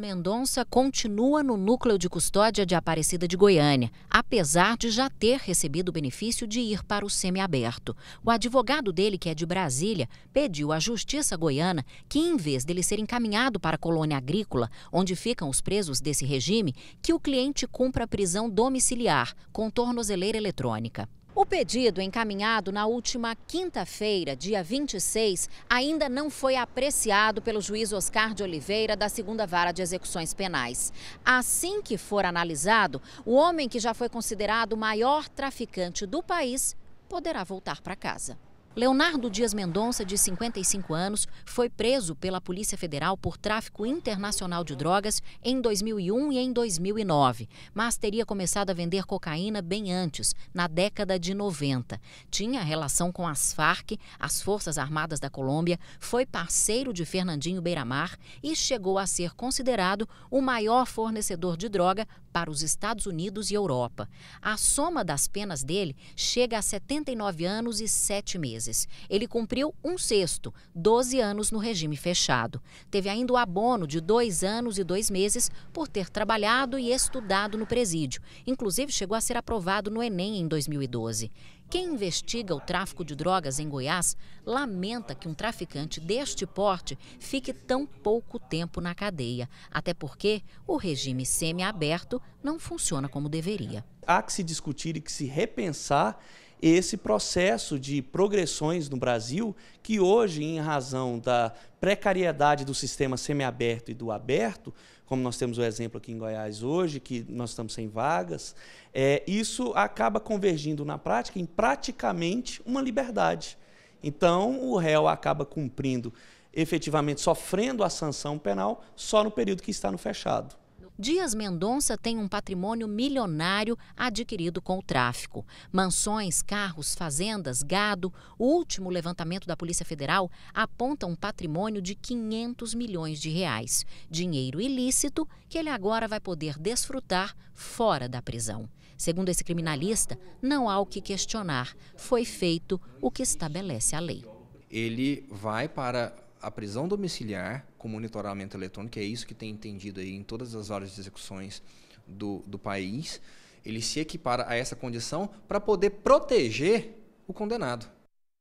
Mendonça continua no núcleo de custódia de Aparecida de Goiânia, apesar de já ter recebido o benefício de ir para o semiaberto. O advogado dele, que é de Brasília, pediu à Justiça Goiana que, em vez dele ser encaminhado para a colônia agrícola, onde ficam os presos desse regime, que o cliente cumpra prisão domiciliar com tornozeleira eletrônica. O pedido encaminhado na última quinta-feira, dia 26, ainda não foi apreciado pelo juiz Oscar de Oliveira da segunda vara de execuções penais. Assim que for analisado, o homem que já foi considerado o maior traficante do país poderá voltar para casa. Leonardo Dias Mendonça, de 55 anos, foi preso pela Polícia Federal por tráfico internacional de drogas em 2001 e em 2009, mas teria começado a vender cocaína bem antes, na década de 90. Tinha relação com as Farc, as Forças Armadas da Colômbia, foi parceiro de Fernandinho Beiramar e chegou a ser considerado o maior fornecedor de droga para os Estados Unidos e Europa. A soma das penas dele chega a 79 anos e 7 meses. Ele cumpriu um sexto, 12 anos no regime fechado. Teve ainda o abono de dois anos e dois meses por ter trabalhado e estudado no presídio. Inclusive, chegou a ser aprovado no Enem em 2012. Quem investiga o tráfico de drogas em Goiás lamenta que um traficante deste porte fique tão pouco tempo na cadeia, até porque o regime semiaberto não funciona como deveria. Há que se discutir e que se repensar esse processo de progressões no Brasil, que hoje, em razão da precariedade do sistema semiaberto e do aberto, como nós temos o exemplo aqui em Goiás hoje, que nós estamos sem vagas, é, isso acaba convergindo na prática em praticamente uma liberdade. Então, o réu acaba cumprindo, efetivamente, sofrendo a sanção penal só no período que está no fechado. Dias Mendonça tem um patrimônio milionário adquirido com o tráfico. Mansões, carros, fazendas, gado. O último levantamento da Polícia Federal aponta um patrimônio de 500 milhões de reais. Dinheiro ilícito que ele agora vai poder desfrutar fora da prisão. Segundo esse criminalista, não há o que questionar. Foi feito o que estabelece a lei. Ele vai para a prisão domiciliar com monitoramento eletrônico, é isso que tem entendido aí em todas as de execuções do, do país, ele se equipara a essa condição para poder proteger o condenado.